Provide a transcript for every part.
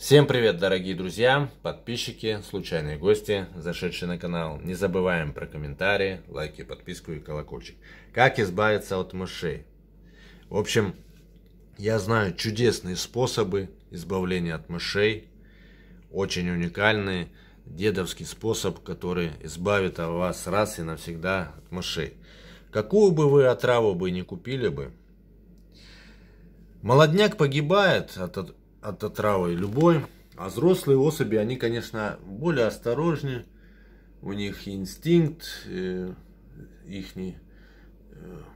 Всем привет, дорогие друзья, подписчики, случайные гости, зашедшие на канал. Не забываем про комментарии, лайки, подписку и колокольчик. Как избавиться от мышей? В общем, я знаю чудесные способы избавления от мышей, очень уникальные. Дедовский способ, который избавит вас раз и навсегда от мышей. Какую бы вы отраву бы не купили бы, молодняк погибает от от отравы любой. А взрослые особи, они, конечно, более осторожны. У них инстинкт э, их э,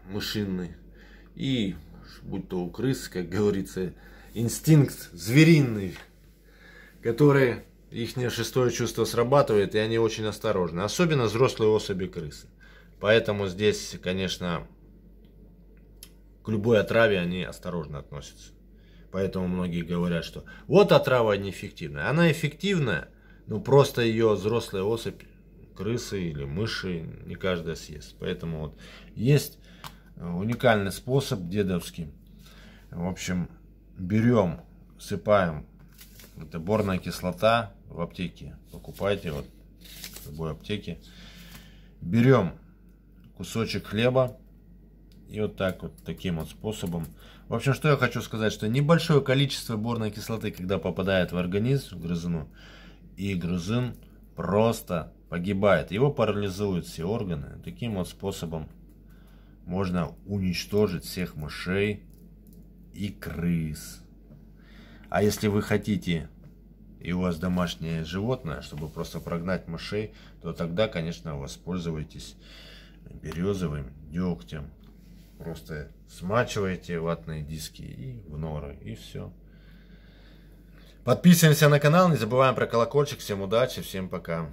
мышинный. И, будь то у крыс, как говорится, инстинкт звериный, который их шестое чувство срабатывает, и они очень осторожны. Особенно взрослые особи крысы. Поэтому здесь, конечно, к любой отраве они осторожно относятся. Поэтому многие говорят, что вот отрава неэффективная. Она эффективная, но просто ее взрослая особь крысы или мыши не каждая съест. Поэтому вот есть э, уникальный способ дедовский. В общем, берем, сыпаем. Это борная кислота в аптеке. Покупайте вот в любой аптеке. Берем кусочек хлеба, и вот так вот, таким вот способом. В общем, что я хочу сказать, что небольшое количество борной кислоты, когда попадает в организм грызуну, и грызун просто погибает. Его парализуют все органы. Таким вот способом можно уничтожить всех мышей и крыс. А если вы хотите и у вас домашнее животное, чтобы просто прогнать мышей, то тогда, конечно, воспользуйтесь березовым дегтем, Просто смачиваете ватные диски и в норы, и все. Подписываемся на канал, не забываем про колокольчик. Всем удачи, всем пока.